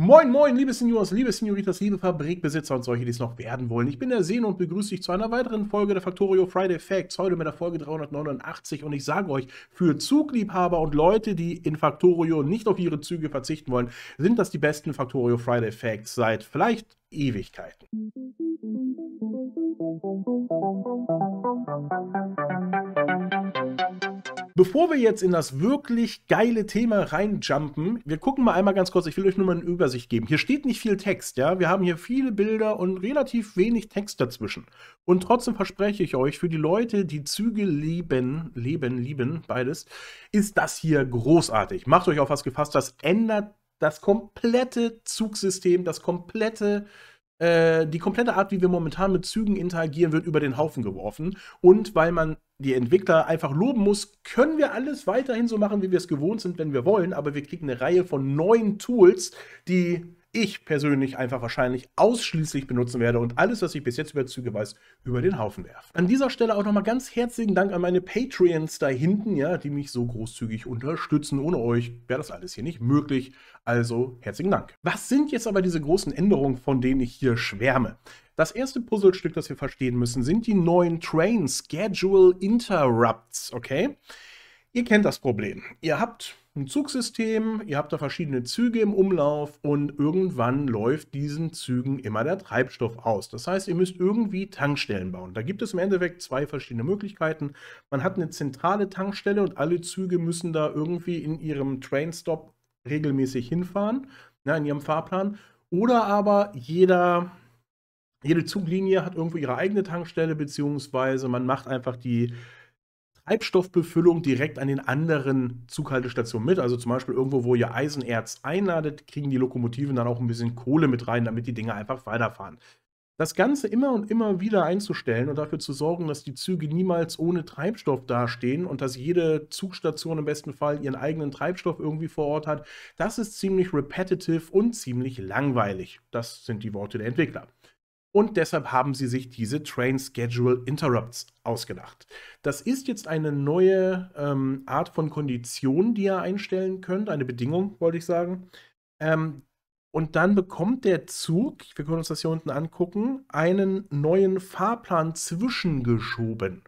Moin, moin, liebe Seniors, liebe Senioritas, liebe Fabrikbesitzer und solche, die es noch werden wollen. Ich bin der Seno und begrüße dich zu einer weiteren Folge der Factorio Friday Facts, heute mit der Folge 389. Und ich sage euch, für Zugliebhaber und Leute, die in Factorio nicht auf ihre Züge verzichten wollen, sind das die besten Factorio Friday Facts seit vielleicht Ewigkeiten. Musik Bevor wir jetzt in das wirklich geile Thema reinjumpen, wir gucken mal einmal ganz kurz, ich will euch nur mal eine Übersicht geben. Hier steht nicht viel Text, ja. Wir haben hier viele Bilder und relativ wenig Text dazwischen. Und trotzdem verspreche ich euch, für die Leute, die Züge lieben, leben, lieben, beides, ist das hier großartig. Macht euch auf was gefasst, das ändert das komplette Zugsystem, das komplette äh, die komplette Art, wie wir momentan mit Zügen interagieren, wird über den Haufen geworfen. Und weil man die Entwickler einfach loben muss, können wir alles weiterhin so machen, wie wir es gewohnt sind, wenn wir wollen, aber wir kriegen eine Reihe von neuen Tools, die ich persönlich einfach wahrscheinlich ausschließlich benutzen werde und alles, was ich bis jetzt über Züge weiß, über den Haufen werfe. An dieser Stelle auch nochmal ganz herzlichen Dank an meine Patreons da hinten, ja, die mich so großzügig unterstützen. Ohne euch wäre das alles hier nicht möglich. Also herzlichen Dank. Was sind jetzt aber diese großen Änderungen, von denen ich hier schwärme? Das erste Puzzlestück, das wir verstehen müssen, sind die neuen Train Schedule Interrupts, okay? Ihr kennt das Problem. Ihr habt ein Zugsystem, ihr habt da verschiedene Züge im Umlauf und irgendwann läuft diesen Zügen immer der Treibstoff aus. Das heißt, ihr müsst irgendwie Tankstellen bauen. Da gibt es im Endeffekt zwei verschiedene Möglichkeiten. Man hat eine zentrale Tankstelle und alle Züge müssen da irgendwie in ihrem Trainstop regelmäßig hinfahren, na, in ihrem Fahrplan. Oder aber jeder jede Zuglinie hat irgendwo ihre eigene Tankstelle, beziehungsweise man macht einfach die Treibstoffbefüllung direkt an den anderen Zughaltestationen mit. Also zum Beispiel irgendwo, wo ihr Eisenerz einladet, kriegen die Lokomotiven dann auch ein bisschen Kohle mit rein, damit die Dinger einfach weiterfahren. Das Ganze immer und immer wieder einzustellen und dafür zu sorgen, dass die Züge niemals ohne Treibstoff dastehen und dass jede Zugstation im besten Fall ihren eigenen Treibstoff irgendwie vor Ort hat, das ist ziemlich repetitive und ziemlich langweilig. Das sind die Worte der Entwickler und deshalb haben sie sich diese Train Schedule Interrupts ausgedacht. Das ist jetzt eine neue ähm, Art von Kondition, die ihr einstellen könnt, eine Bedingung, wollte ich sagen. Ähm, und dann bekommt der Zug, wir können uns das hier unten angucken, einen neuen Fahrplan zwischengeschoben.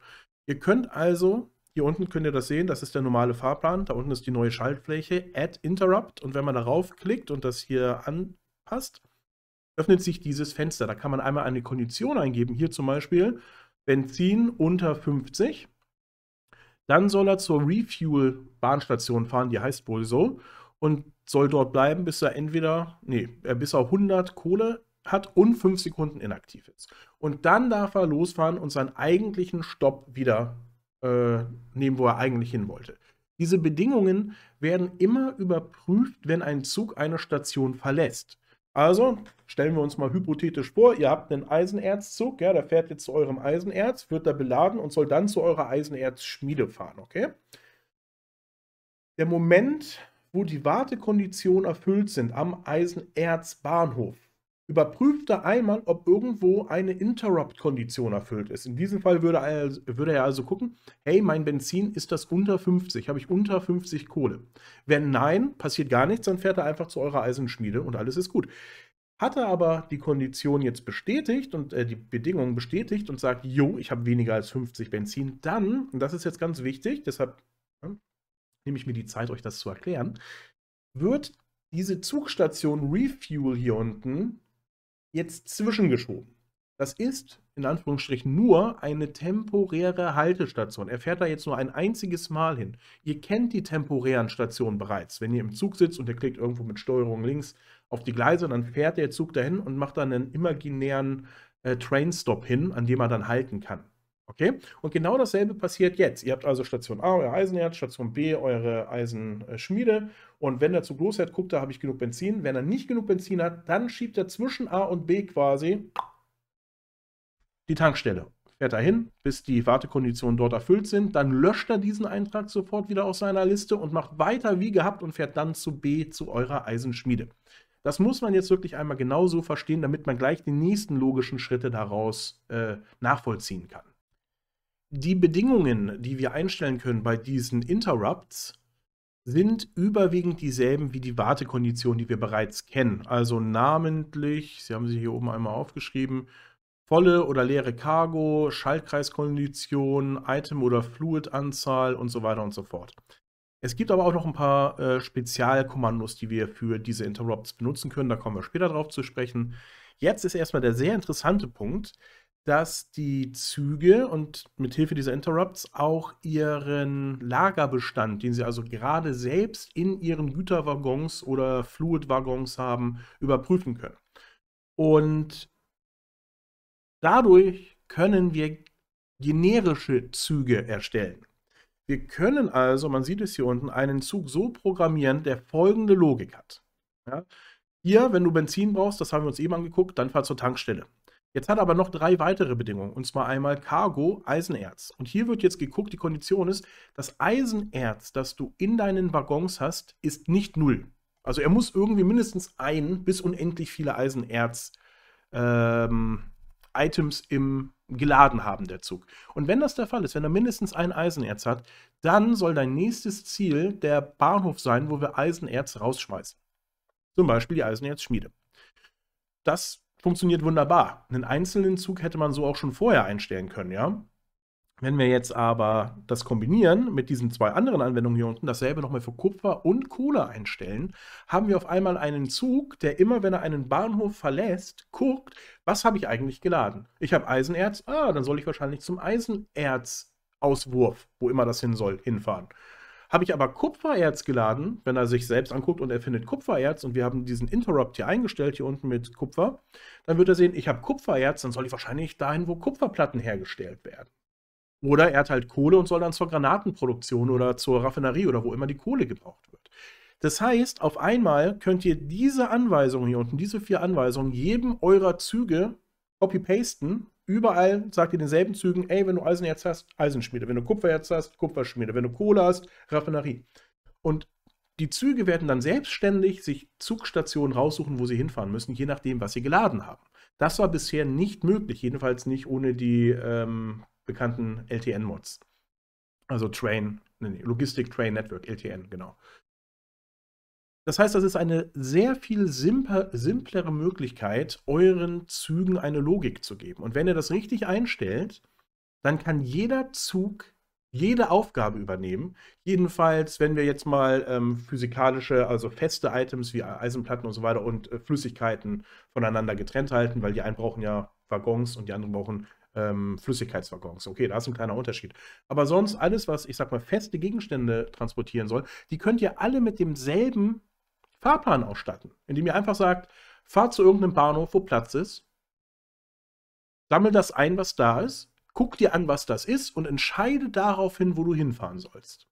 Ihr könnt also, hier unten könnt ihr das sehen, das ist der normale Fahrplan, da unten ist die neue Schaltfläche, Add Interrupt und wenn man darauf klickt und das hier anpasst, öffnet sich dieses Fenster. Da kann man einmal eine Kondition eingeben, hier zum Beispiel Benzin unter 50. Dann soll er zur Refuel-Bahnstation fahren, die heißt wohl so, und soll dort bleiben, bis er entweder, nee, äh, bis er 100 Kohle hat und 5 Sekunden inaktiv ist. Und dann darf er losfahren und seinen eigentlichen Stopp wieder äh, nehmen, wo er eigentlich hin wollte. Diese Bedingungen werden immer überprüft, wenn ein Zug eine Station verlässt. Also stellen wir uns mal hypothetisch vor, ihr habt einen Eisenerzzug, ja, der fährt jetzt zu eurem Eisenerz, wird da beladen und soll dann zu eurer Eisenerzschmiede fahren, okay? Der Moment, wo die Wartekonditionen erfüllt sind am Eisenerzbahnhof, überprüfte einmal, ob irgendwo eine Interrupt-Kondition erfüllt ist. In diesem Fall würde er, also, würde er also gucken, hey, mein Benzin, ist das unter 50? Habe ich unter 50 Kohle? Wenn nein, passiert gar nichts, dann fährt er einfach zu eurer Eisenschmiede und alles ist gut. Hat er aber die Kondition jetzt bestätigt und äh, die Bedingungen bestätigt und sagt, jo, ich habe weniger als 50 Benzin, dann, und das ist jetzt ganz wichtig, deshalb ja, nehme ich mir die Zeit, euch das zu erklären, wird diese Zugstation Refuel hier unten jetzt zwischengeschoben. Das ist in Anführungsstrichen nur eine temporäre Haltestation. Er fährt da jetzt nur ein einziges Mal hin. Ihr kennt die temporären Stationen bereits. Wenn ihr im Zug sitzt und ihr klickt irgendwo mit Steuerung links auf die Gleise, dann fährt der Zug dahin und macht dann einen imaginären äh, Trainstop hin, an dem er dann halten kann. Okay? Und genau dasselbe passiert jetzt. Ihr habt also Station A, euer Eisenerz, Station B, eure Eisenschmiede. Und wenn er zu groß hat, guckt da habe ich genug Benzin. Wenn er nicht genug Benzin hat, dann schiebt er zwischen A und B quasi die Tankstelle. Fährt dahin, bis die Wartekonditionen dort erfüllt sind. Dann löscht er diesen Eintrag sofort wieder aus seiner Liste und macht weiter wie gehabt und fährt dann zu B, zu eurer Eisenschmiede. Das muss man jetzt wirklich einmal genauso verstehen, damit man gleich die nächsten logischen Schritte daraus äh, nachvollziehen kann die Bedingungen, die wir einstellen können bei diesen Interrupts, sind überwiegend dieselben wie die Wartekonditionen, die wir bereits kennen. Also namentlich, Sie haben sie hier oben einmal aufgeschrieben, volle oder leere Cargo, Schaltkreiskondition, Item- oder Fluid-Anzahl und so weiter und so fort. Es gibt aber auch noch ein paar äh, Spezialkommandos, die wir für diese Interrupts benutzen können. Da kommen wir später drauf zu sprechen. Jetzt ist erstmal der sehr interessante Punkt dass die Züge und mit Hilfe dieser Interrupts auch ihren Lagerbestand, den sie also gerade selbst in ihren Güterwaggons oder Fluidwaggons haben, überprüfen können. Und dadurch können wir generische Züge erstellen. Wir können also, man sieht es hier unten, einen Zug so programmieren, der folgende Logik hat. Ja? Hier, wenn du Benzin brauchst, das haben wir uns eben angeguckt, dann fahr zur Tankstelle. Jetzt hat er aber noch drei weitere Bedingungen, und zwar einmal Cargo, Eisenerz. Und hier wird jetzt geguckt, die Kondition ist, das Eisenerz, das du in deinen Waggons hast, ist nicht null. Also er muss irgendwie mindestens ein bis unendlich viele Eisenerz ähm, Items im geladen haben, der Zug. Und wenn das der Fall ist, wenn er mindestens ein Eisenerz hat, dann soll dein nächstes Ziel der Bahnhof sein, wo wir Eisenerz rausschmeißen. Zum Beispiel die Eisenerzschmiede. Das funktioniert wunderbar. Einen einzelnen Zug hätte man so auch schon vorher einstellen können, ja. Wenn wir jetzt aber das kombinieren mit diesen zwei anderen Anwendungen hier unten, dasselbe nochmal für Kupfer und Kohle einstellen, haben wir auf einmal einen Zug, der immer, wenn er einen Bahnhof verlässt, guckt, was habe ich eigentlich geladen? Ich habe Eisenerz, ah, dann soll ich wahrscheinlich zum Eisenerzauswurf, wo immer das hin soll, hinfahren. Habe ich aber Kupfererz geladen, wenn er sich selbst anguckt und er findet Kupfererz und wir haben diesen Interrupt hier eingestellt, hier unten mit Kupfer, dann wird er sehen, ich habe Kupfererz, dann soll ich wahrscheinlich dahin, wo Kupferplatten hergestellt werden. Oder er hat halt Kohle und soll dann zur Granatenproduktion oder zur Raffinerie oder wo immer die Kohle gebraucht wird. Das heißt, auf einmal könnt ihr diese Anweisungen hier unten, diese vier Anweisungen, jedem eurer Züge copy-pasten Überall sagt ihr denselben Zügen, ey, wenn du Eisenerz hast, Eisenschmiede, wenn du Kupfererz hast, Kupferschmiede, wenn du Kohle hast, Raffinerie. Und die Züge werden dann selbstständig sich Zugstationen raussuchen, wo sie hinfahren müssen, je nachdem, was sie geladen haben. Das war bisher nicht möglich, jedenfalls nicht ohne die ähm, bekannten LTN-Mods. Also Train, nee, Logistic Train Network, LTN, genau. Das heißt, das ist eine sehr viel simper, simplere Möglichkeit, euren Zügen eine Logik zu geben. Und wenn ihr das richtig einstellt, dann kann jeder Zug jede Aufgabe übernehmen. Jedenfalls, wenn wir jetzt mal ähm, physikalische, also feste Items wie Eisenplatten und so weiter und äh, Flüssigkeiten voneinander getrennt halten, weil die einen brauchen ja Waggons und die anderen brauchen ähm, Flüssigkeitswaggons. Okay, da ist ein kleiner Unterschied. Aber sonst alles, was ich sag mal feste Gegenstände transportieren soll, die könnt ihr alle mit demselben Fahrplan ausstatten, indem ihr einfach sagt, fahrt zu irgendeinem Bahnhof, wo Platz ist, sammelt das ein, was da ist, guck dir an, was das ist und entscheide hin, wo du hinfahren sollst.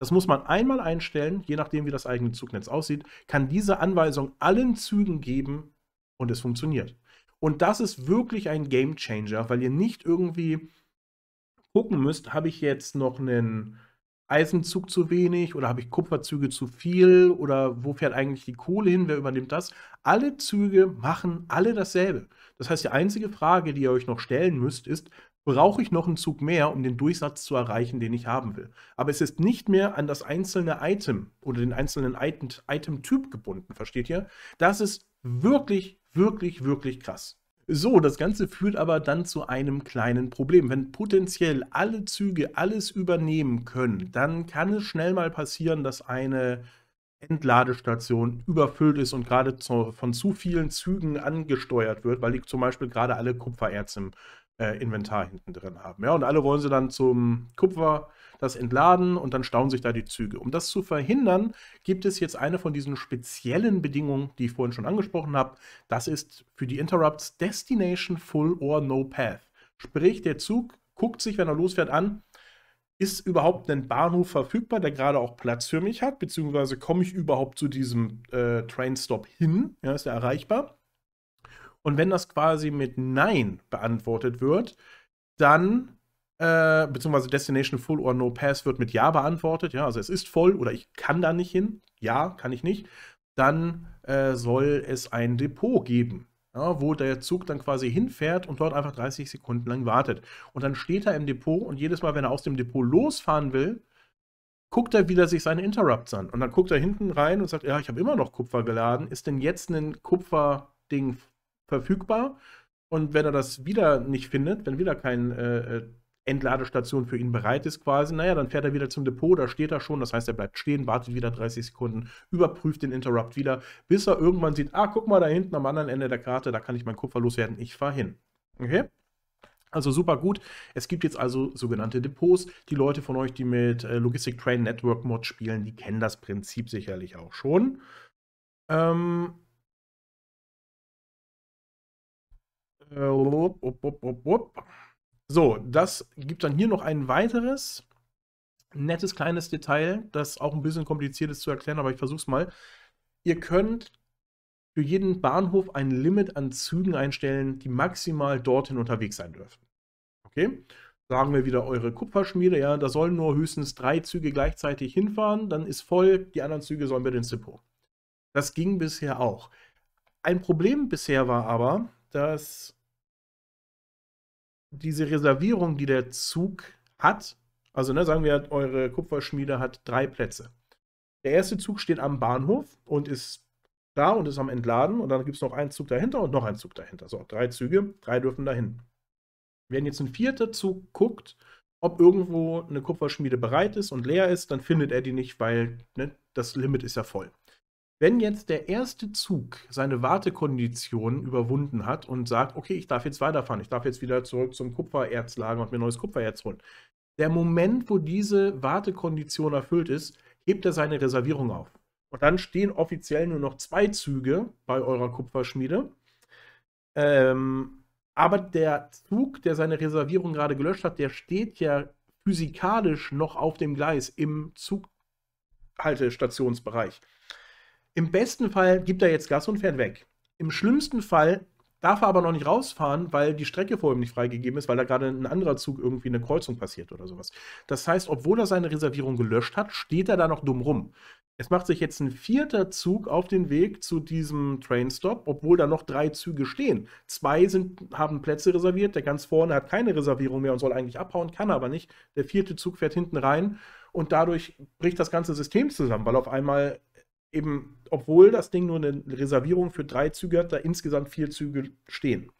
Das muss man einmal einstellen, je nachdem, wie das eigene Zugnetz aussieht, kann diese Anweisung allen Zügen geben und es funktioniert. Und das ist wirklich ein Game Changer, weil ihr nicht irgendwie gucken müsst, habe ich jetzt noch einen Eisenzug zu wenig oder habe ich Kupferzüge zu viel oder wo fährt eigentlich die Kohle hin, wer übernimmt das? Alle Züge machen alle dasselbe. Das heißt, die einzige Frage, die ihr euch noch stellen müsst, ist, brauche ich noch einen Zug mehr, um den Durchsatz zu erreichen, den ich haben will. Aber es ist nicht mehr an das einzelne Item oder den einzelnen Item-Typ gebunden, versteht ihr? Das ist wirklich, wirklich, wirklich krass. So, das Ganze führt aber dann zu einem kleinen Problem. Wenn potenziell alle Züge alles übernehmen können, dann kann es schnell mal passieren, dass eine Entladestation überfüllt ist und gerade zu, von zu vielen Zügen angesteuert wird, weil die zum Beispiel gerade alle Kupfererz im äh, Inventar hinten drin haben. Ja, und alle wollen sie dann zum Kupfer das entladen und dann stauen sich da die Züge. Um das zu verhindern, gibt es jetzt eine von diesen speziellen Bedingungen, die ich vorhin schon angesprochen habe. Das ist für die Interrupts Destination Full or No Path. Sprich, der Zug guckt sich, wenn er losfährt, an, ist überhaupt ein Bahnhof verfügbar, der gerade auch Platz für mich hat, beziehungsweise komme ich überhaupt zu diesem äh, Trainstop hin? Ja, ist er erreichbar? Und wenn das quasi mit Nein beantwortet wird, dann, äh, beziehungsweise Destination Full or No Pass wird mit Ja beantwortet, ja, also es ist voll oder ich kann da nicht hin, ja, kann ich nicht, dann äh, soll es ein Depot geben. Ja, wo der Zug dann quasi hinfährt und dort einfach 30 Sekunden lang wartet. Und dann steht er im Depot und jedes Mal, wenn er aus dem Depot losfahren will, guckt er wieder sich seine Interrupts an. Und dann guckt er hinten rein und sagt, ja, ich habe immer noch Kupfer geladen. Ist denn jetzt ein Kupferding verfügbar. Und wenn er das wieder nicht findet, wenn wieder keine äh, äh Entladestation für ihn bereit ist quasi, naja, dann fährt er wieder zum Depot, da steht er schon, das heißt, er bleibt stehen, wartet wieder 30 Sekunden, überprüft den Interrupt wieder, bis er irgendwann sieht, ah, guck mal da hinten am anderen Ende der Karte, da kann ich meinen Kupfer loswerden, ich fahre hin. Okay? Also super gut. Es gibt jetzt also sogenannte Depots. Die Leute von euch, die mit äh, Logistic Train Network Mod spielen, die kennen das Prinzip sicherlich auch schon. Ähm, So, das gibt dann hier noch ein weiteres nettes kleines Detail, das auch ein bisschen kompliziert ist zu erklären, aber ich versuche es mal. Ihr könnt für jeden Bahnhof ein Limit an Zügen einstellen, die maximal dorthin unterwegs sein dürfen. Okay? Sagen wir wieder eure Kupferschmiede, ja, da sollen nur höchstens drei Züge gleichzeitig hinfahren, dann ist voll, die anderen Züge sollen wir den Depot. Das ging bisher auch. Ein Problem bisher war aber, dass diese Reservierung, die der Zug hat, also ne, sagen wir, eure Kupferschmiede hat drei Plätze. Der erste Zug steht am Bahnhof und ist da und ist am Entladen und dann gibt es noch einen Zug dahinter und noch einen Zug dahinter. So, drei Züge, drei dürfen dahin. Wenn jetzt ein vierter Zug guckt, ob irgendwo eine Kupferschmiede bereit ist und leer ist, dann findet er die nicht, weil ne, das Limit ist ja voll. Wenn jetzt der erste Zug seine Wartekondition überwunden hat und sagt, okay, ich darf jetzt weiterfahren, ich darf jetzt wieder zurück zum Kupfererzlager und mir neues Kupfererz holen. Der Moment, wo diese Wartekondition erfüllt ist, hebt er seine Reservierung auf. Und dann stehen offiziell nur noch zwei Züge bei eurer Kupferschmiede. Ähm, aber der Zug, der seine Reservierung gerade gelöscht hat, der steht ja physikalisch noch auf dem Gleis im Zughaltestationsbereich. Im besten Fall gibt er jetzt Gas und fährt weg. Im schlimmsten Fall darf er aber noch nicht rausfahren, weil die Strecke vor ihm nicht freigegeben ist, weil da gerade ein anderer Zug irgendwie eine Kreuzung passiert oder sowas. Das heißt, obwohl er seine Reservierung gelöscht hat, steht er da noch dumm rum. Es macht sich jetzt ein vierter Zug auf den Weg zu diesem Trainstop, obwohl da noch drei Züge stehen. Zwei sind, haben Plätze reserviert, der ganz vorne hat keine Reservierung mehr und soll eigentlich abhauen, kann aber nicht. Der vierte Zug fährt hinten rein und dadurch bricht das ganze System zusammen, weil auf einmal eben, obwohl das Ding nur eine Reservierung für drei Züge hat, da insgesamt vier Züge stehen.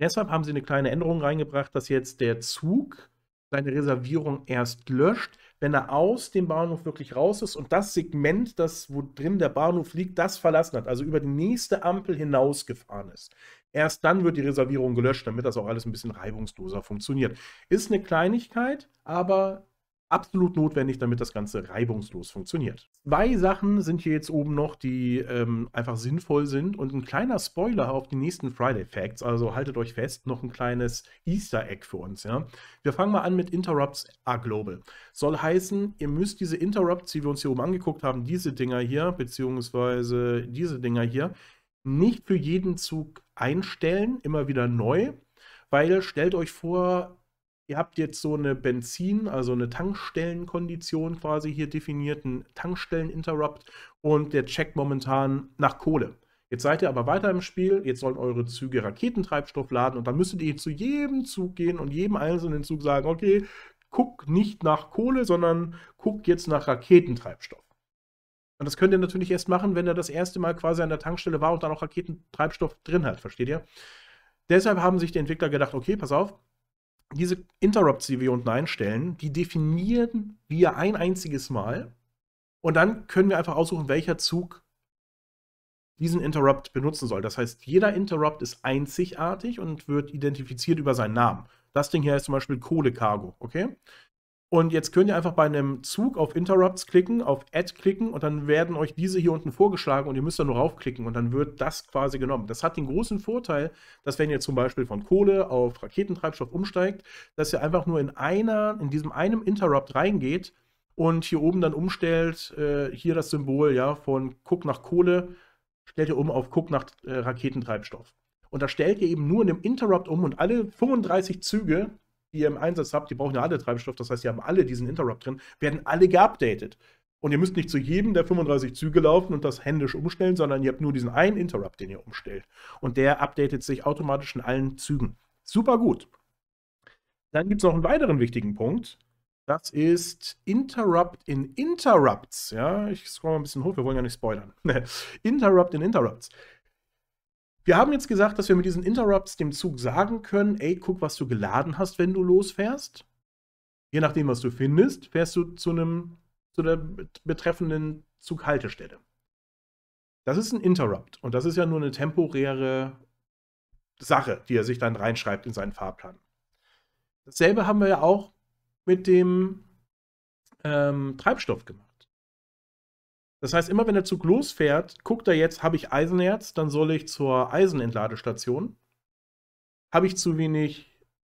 Deshalb haben sie eine kleine Änderung reingebracht, dass jetzt der Zug seine Reservierung erst löscht, wenn er aus dem Bahnhof wirklich raus ist und das Segment, das wo drin der Bahnhof liegt, das verlassen hat, also über die nächste Ampel hinausgefahren ist. Erst dann wird die Reservierung gelöscht, damit das auch alles ein bisschen reibungsloser funktioniert. Ist eine Kleinigkeit, aber absolut notwendig, damit das Ganze reibungslos funktioniert. Zwei Sachen sind hier jetzt oben noch, die ähm, einfach sinnvoll sind und ein kleiner Spoiler auf die nächsten Friday Facts, also haltet euch fest, noch ein kleines Easter Egg für uns. Ja? Wir fangen mal an mit Interrupts A-Global. Soll heißen, ihr müsst diese Interrupts, die wir uns hier oben angeguckt haben, diese Dinger hier, beziehungsweise diese Dinger hier, nicht für jeden Zug einstellen, immer wieder neu, weil stellt euch vor, ihr habt jetzt so eine Benzin, also eine Tankstellenkondition quasi hier definiert, einen Tankstelleninterrupt und der checkt momentan nach Kohle. Jetzt seid ihr aber weiter im Spiel, jetzt sollen eure Züge Raketentreibstoff laden und dann müsstet ihr zu jedem Zug gehen und jedem einzelnen Zug sagen, okay, guck nicht nach Kohle, sondern guck jetzt nach Raketentreibstoff. Und das könnt ihr natürlich erst machen, wenn er das erste Mal quasi an der Tankstelle war und dann auch Raketentreibstoff drin hat, versteht ihr? Deshalb haben sich die Entwickler gedacht, okay, pass auf, diese Interrupts, die wir unten einstellen, die definieren wir ein einziges Mal. Und dann können wir einfach aussuchen, welcher Zug diesen Interrupt benutzen soll. Das heißt, jeder Interrupt ist einzigartig und wird identifiziert über seinen Namen. Das Ding hier heißt zum Beispiel Kohle Cargo, okay? Und jetzt könnt ihr einfach bei einem Zug auf Interrupts klicken, auf Add klicken und dann werden euch diese hier unten vorgeschlagen und ihr müsst dann nur raufklicken und dann wird das quasi genommen. Das hat den großen Vorteil, dass wenn ihr zum Beispiel von Kohle auf Raketentreibstoff umsteigt, dass ihr einfach nur in einer, in diesem einen Interrupt reingeht und hier oben dann umstellt, äh, hier das Symbol ja von guck nach Kohle, stellt ihr um auf guck nach äh, Raketentreibstoff. Und da stellt ihr eben nur in dem Interrupt um und alle 35 Züge die ihr im Einsatz habt, die brauchen ja alle Treibstoff, das heißt, die haben alle diesen Interrupt drin, werden alle geupdatet. Und ihr müsst nicht zu jedem der 35 Züge laufen und das händisch umstellen, sondern ihr habt nur diesen einen Interrupt, den ihr umstellt. Und der updatet sich automatisch in allen Zügen. Super gut. Dann gibt es noch einen weiteren wichtigen Punkt. Das ist Interrupt in Interrupts. Ja, ich scroll mal ein bisschen hoch, wir wollen ja nicht spoilern. Interrupt in Interrupts. Wir haben jetzt gesagt, dass wir mit diesen Interrupts dem Zug sagen können, ey, guck, was du geladen hast, wenn du losfährst. Je nachdem, was du findest, fährst du zu einem zu der betreffenden Zughaltestelle. Das ist ein Interrupt und das ist ja nur eine temporäre Sache, die er sich dann reinschreibt in seinen Fahrplan. Dasselbe haben wir ja auch mit dem ähm, Treibstoff gemacht. Das heißt, immer wenn der Zug losfährt, guckt er jetzt, habe ich Eisenerz, dann soll ich zur Eisenentladestation. Habe ich zu wenig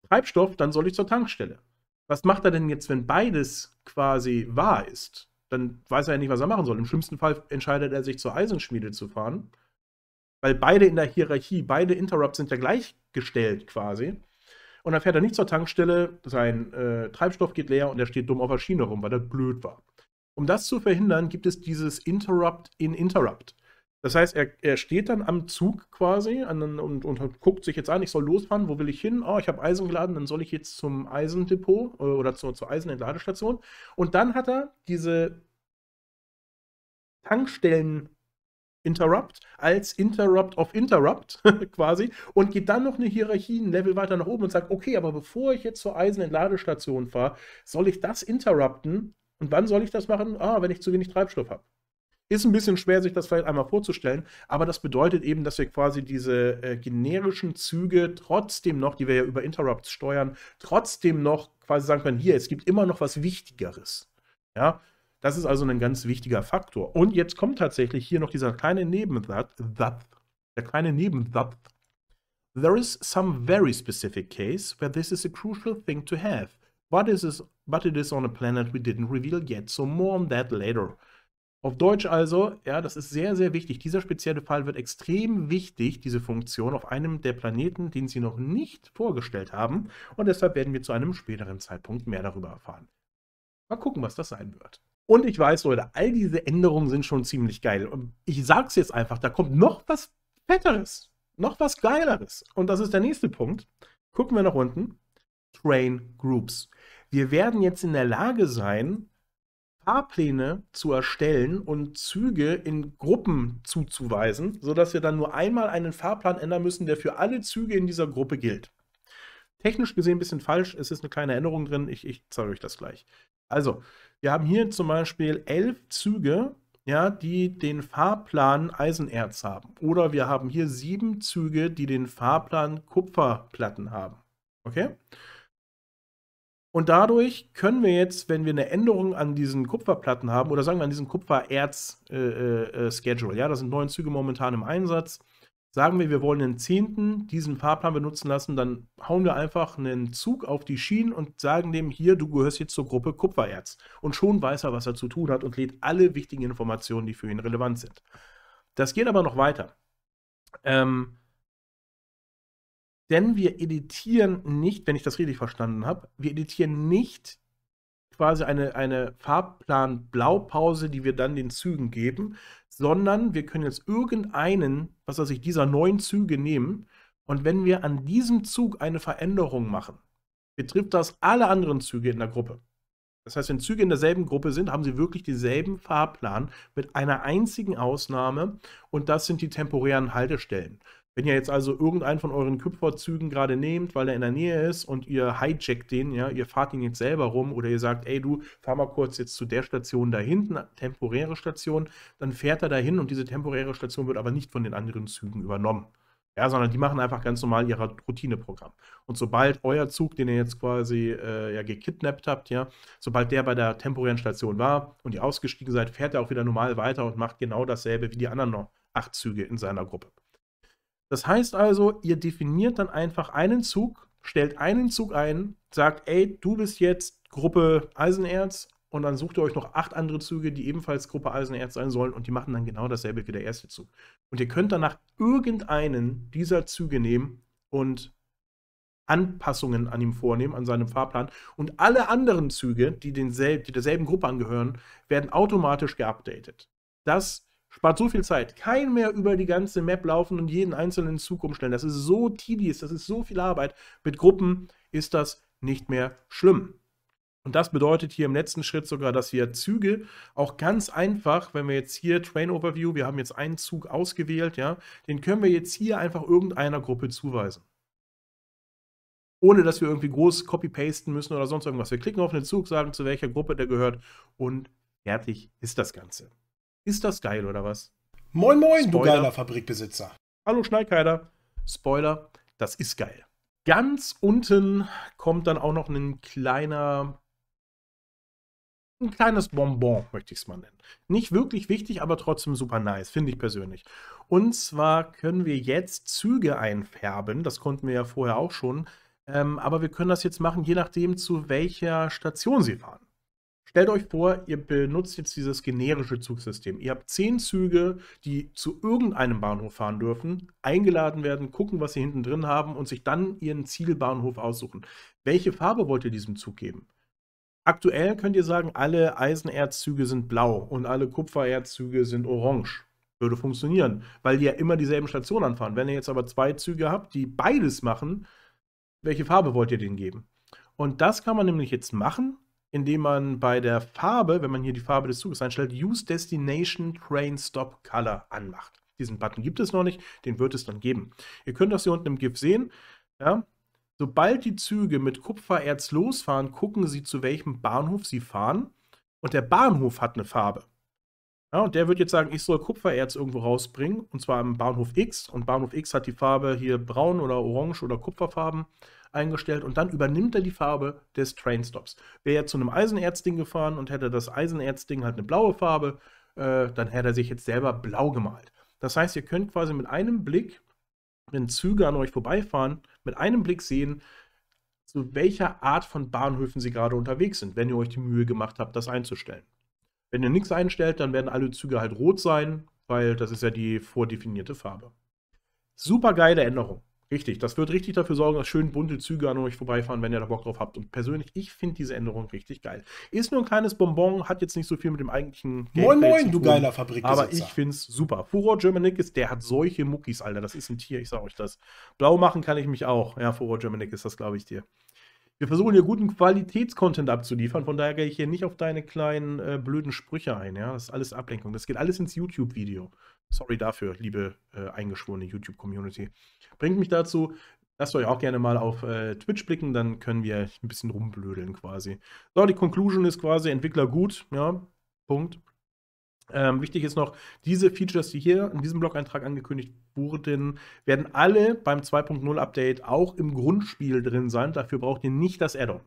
Treibstoff, dann soll ich zur Tankstelle. Was macht er denn jetzt, wenn beides quasi wahr ist? Dann weiß er ja nicht, was er machen soll. Im schlimmsten Fall entscheidet er sich zur Eisenschmiede zu fahren, weil beide in der Hierarchie, beide Interrupts sind ja gleichgestellt quasi. Und dann fährt er nicht zur Tankstelle, sein äh, Treibstoff geht leer und er steht dumm auf der Schiene rum, weil er blöd war. Um das zu verhindern, gibt es dieses Interrupt in Interrupt. Das heißt, er, er steht dann am Zug quasi an, und, und, guckt sich jetzt an, ich soll losfahren, wo will ich hin? Oh, ich habe Eisen geladen, dann soll ich jetzt zum Eisendepot äh, oder zu, zur Eisenentladestation. Und dann hat er diese Tankstellen Interrupt als Interrupt of Interrupt quasi und geht dann noch eine Hierarchie, ein Level weiter nach oben und sagt, okay, aber bevor ich jetzt zur Eisenentladestation fahre, soll ich das interrupten und wann soll ich das machen? Ah, wenn ich zu wenig Treibstoff habe. Ist ein bisschen schwer, sich das vielleicht einmal vorzustellen, aber das bedeutet eben, dass wir quasi diese äh, generischen Züge trotzdem noch, die wir ja über Interrupts steuern, trotzdem noch quasi sagen können, hier, es gibt immer noch was Wichtigeres. Ja, das ist also ein ganz wichtiger Faktor. Und jetzt kommt tatsächlich hier noch dieser kleine Nebensatz, der kleine Nebensatz. There is some very specific case where this is a crucial thing to have but, is is, but it is on a planet we didn't reveal yet. So more on that later. Auf Deutsch also, ja, das ist sehr, sehr wichtig. Dieser spezielle Fall wird extrem wichtig, diese Funktion, auf einem der Planeten, den Sie noch nicht vorgestellt haben. Und deshalb werden wir zu einem späteren Zeitpunkt mehr darüber erfahren. Mal gucken, was das sein wird. Und ich weiß, Leute, all diese Änderungen sind schon ziemlich geil. Und ich sag's jetzt einfach, da kommt noch was Fetteres, noch was Geileres. Und das ist der nächste Punkt. Gucken wir nach unten. Train Groups wir werden jetzt in der Lage sein, Fahrpläne zu erstellen und Züge in Gruppen zuzuweisen, sodass wir dann nur einmal einen Fahrplan ändern müssen, der für alle Züge in dieser Gruppe gilt. Technisch gesehen ein bisschen falsch, es ist eine kleine Änderung drin, ich, ich zeige euch das gleich. Also, wir haben hier zum Beispiel elf Züge, ja, die den Fahrplan Eisenerz haben. Oder wir haben hier sieben Züge, die den Fahrplan Kupferplatten haben. Okay? Und dadurch können wir jetzt, wenn wir eine Änderung an diesen Kupferplatten haben, oder sagen wir an diesem Kupfererz-Schedule, äh, äh, äh ja, da sind neun Züge momentan im Einsatz, sagen wir, wir wollen den zehnten diesen Fahrplan benutzen lassen, dann hauen wir einfach einen Zug auf die Schienen und sagen dem hier, du gehörst jetzt zur Gruppe Kupfererz. Und schon weiß er, was er zu tun hat und lädt alle wichtigen Informationen, die für ihn relevant sind. Das geht aber noch weiter. Ähm, denn wir editieren nicht, wenn ich das richtig verstanden habe, wir editieren nicht quasi eine, eine Fahrplan-Blaupause, die wir dann den Zügen geben, sondern wir können jetzt irgendeinen, was weiß ich, dieser neun Züge nehmen. Und wenn wir an diesem Zug eine Veränderung machen, betrifft das alle anderen Züge in der Gruppe. Das heißt, wenn Züge in derselben Gruppe sind, haben sie wirklich dieselben Fahrplan mit einer einzigen Ausnahme und das sind die temporären Haltestellen. Wenn ihr jetzt also irgendeinen von euren Kupferzügen gerade nehmt, weil er in der Nähe ist und ihr hijackt den, ja, ihr fahrt ihn jetzt selber rum oder ihr sagt, ey du, fahr mal kurz jetzt zu der Station da hinten, temporäre Station, dann fährt er dahin und diese temporäre Station wird aber nicht von den anderen Zügen übernommen. Ja, sondern die machen einfach ganz normal ihr Routineprogramm. Und sobald euer Zug, den ihr jetzt quasi äh, ja, gekidnappt habt, ja, sobald der bei der temporären Station war und ihr ausgestiegen seid, fährt er auch wieder normal weiter und macht genau dasselbe wie die anderen noch acht Züge in seiner Gruppe. Das heißt also, ihr definiert dann einfach einen Zug, stellt einen Zug ein, sagt, ey, du bist jetzt Gruppe Eisenerz und dann sucht ihr euch noch acht andere Züge, die ebenfalls Gruppe Eisenerz sein sollen und die machen dann genau dasselbe wie der erste Zug. Und ihr könnt danach irgendeinen dieser Züge nehmen und Anpassungen an ihm vornehmen, an seinem Fahrplan. Und alle anderen Züge, die, denselb, die derselben Gruppe angehören, werden automatisch geupdatet. Das Spart so viel Zeit. Kein mehr über die ganze Map laufen und jeden einzelnen Zug umstellen. Das ist so tedious, das ist so viel Arbeit. Mit Gruppen ist das nicht mehr schlimm. Und das bedeutet hier im letzten Schritt sogar, dass wir Züge auch ganz einfach, wenn wir jetzt hier Train Overview, wir haben jetzt einen Zug ausgewählt, ja, den können wir jetzt hier einfach irgendeiner Gruppe zuweisen. Ohne dass wir irgendwie groß copy-pasten müssen oder sonst irgendwas. Wir klicken auf einen Zug, sagen, zu welcher Gruppe der gehört und fertig ist das Ganze. Ist das geil oder was? Moin, moin, Spoiler. du geiler Fabrikbesitzer. Hallo, Schneikeider. Spoiler, das ist geil. Ganz unten kommt dann auch noch ein kleiner. Ein kleines Bonbon, möchte ich es mal nennen. Nicht wirklich wichtig, aber trotzdem super nice, finde ich persönlich. Und zwar können wir jetzt Züge einfärben. Das konnten wir ja vorher auch schon. Ähm, aber wir können das jetzt machen, je nachdem, zu welcher Station sie fahren. Stellt euch vor, ihr benutzt jetzt dieses generische Zugsystem. Ihr habt zehn Züge, die zu irgendeinem Bahnhof fahren dürfen, eingeladen werden, gucken, was sie hinten drin haben und sich dann ihren Zielbahnhof aussuchen. Welche Farbe wollt ihr diesem Zug geben? Aktuell könnt ihr sagen, alle Eisenerzzüge sind blau und alle Kupfererzzüge sind orange. Würde funktionieren, weil die ja immer dieselben Stationen anfahren. Wenn ihr jetzt aber zwei Züge habt, die beides machen, welche Farbe wollt ihr denen geben? Und das kann man nämlich jetzt machen indem man bei der Farbe, wenn man hier die Farbe des Zuges einstellt, Use Destination Train Stop Color anmacht. Diesen Button gibt es noch nicht, den wird es dann geben. Ihr könnt das hier unten im GIF sehen. Ja? Sobald die Züge mit Kupfererz losfahren, gucken sie, zu welchem Bahnhof sie fahren. Und der Bahnhof hat eine Farbe. Ja, und der wird jetzt sagen, ich soll Kupfererz irgendwo rausbringen, und zwar am Bahnhof X. Und Bahnhof X hat die Farbe hier braun oder orange oder kupferfarben eingestellt und dann übernimmt er die Farbe des Trainstops. Wäre er zu einem Eisenerzding gefahren und hätte das Eisenerzding halt eine blaue Farbe, äh, dann hätte er sich jetzt selber blau gemalt. Das heißt, ihr könnt quasi mit einem Blick, wenn Züge an euch vorbeifahren, mit einem Blick sehen, zu welcher Art von Bahnhöfen sie gerade unterwegs sind, wenn ihr euch die Mühe gemacht habt, das einzustellen. Wenn ihr nichts einstellt, dann werden alle Züge halt rot sein, weil das ist ja die vordefinierte Farbe. Super geile Änderung. Richtig, das wird richtig dafür sorgen, dass schön bunte Züge an euch vorbeifahren, wenn ihr da Bock drauf habt. Und persönlich, ich finde diese Änderung richtig geil. Ist nur ein kleines Bonbon, hat jetzt nicht so viel mit dem eigentlichen Gameplay Moin Moin, zu tun, du geiler Fabrik. Aber ich finde es super. Furor Germanicus, der hat solche Muckis, Alter. Das ist ein Tier, ich sage euch das. Blau machen kann ich mich auch. Ja, Furor Germanicus, das glaube ich dir. Wir versuchen hier guten Qualitätscontent abzuliefern, von daher gehe ich hier nicht auf deine kleinen äh, blöden Sprüche ein. Ja, das ist alles Ablenkung. Das geht alles ins YouTube-Video. Sorry dafür, liebe äh, eingeschworene YouTube-Community. Bringt mich dazu, lasst euch auch gerne mal auf äh, Twitch blicken, dann können wir ein bisschen rumblödeln quasi. So, die Conclusion ist quasi Entwickler gut, ja, Punkt. Ähm, wichtig ist noch, diese Features, die hier in diesem Blog-Eintrag angekündigt wurden, werden alle beim 2.0-Update auch im Grundspiel drin sein. Dafür braucht ihr nicht das Add-on.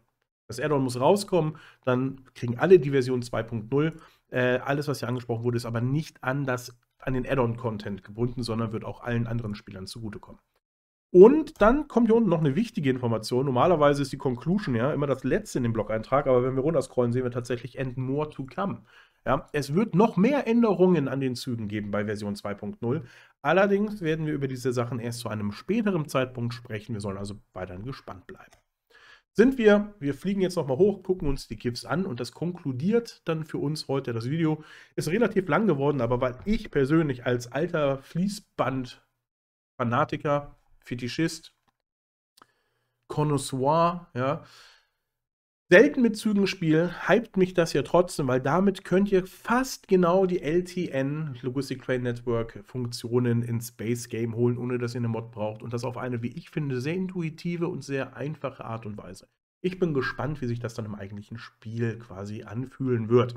Das Add-on muss rauskommen, dann kriegen alle die Version 2.0 äh, alles, was hier angesprochen wurde, ist aber nicht an, das, an den Add-on-Content gebunden, sondern wird auch allen anderen Spielern zugutekommen. Und dann kommt hier unten noch eine wichtige Information. Normalerweise ist die Conclusion ja immer das letzte in dem Blog-Eintrag, aber wenn wir runterscrollen, sehen wir tatsächlich and more to come. Ja, es wird noch mehr Änderungen an den Zügen geben bei Version 2.0. Allerdings werden wir über diese Sachen erst zu einem späteren Zeitpunkt sprechen. Wir sollen also weiterhin gespannt bleiben sind wir. Wir fliegen jetzt nochmal hoch, gucken uns die GIFs an und das konkludiert dann für uns heute das Video. Ist relativ lang geworden, aber weil ich persönlich als alter Fließband-Fanatiker, Fetischist, Connoisseur, ja, selten mit Zügen spielen, hypt mich das ja trotzdem, weil damit könnt ihr fast genau die LTN, Logistic Train Network, Funktionen ins Space Game holen, ohne dass ihr eine Mod braucht. Und das auf eine, wie ich finde, sehr intuitive und sehr einfache Art und Weise. Ich bin gespannt, wie sich das dann im eigentlichen Spiel quasi anfühlen wird.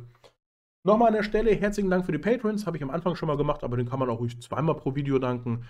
Nochmal an der Stelle herzlichen Dank für die Patrons, habe ich am Anfang schon mal gemacht, aber den kann man auch ruhig zweimal pro Video danken.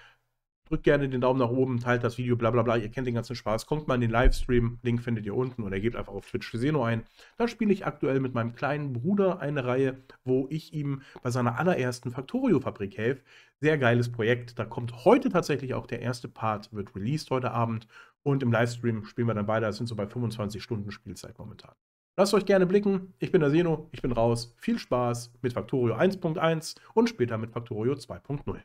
Drückt gerne den Daumen nach oben, teilt das Video, bla bla bla. Ihr kennt den ganzen Spaß. Kommt mal in den Livestream, Link findet ihr unten oder gebt einfach auf Twitch Seno ein. Da spiele ich aktuell mit meinem kleinen Bruder eine Reihe, wo ich ihm bei seiner allerersten Factorio-Fabrik helfe. Sehr geiles Projekt. Da kommt heute tatsächlich auch der erste Part, wird released heute Abend. Und im Livestream spielen wir dann beide. Das sind so bei 25 Stunden Spielzeit momentan. Lasst euch gerne blicken. Ich bin der Seno, ich bin raus. Viel Spaß mit Factorio 1.1 und später mit Factorio 2.0.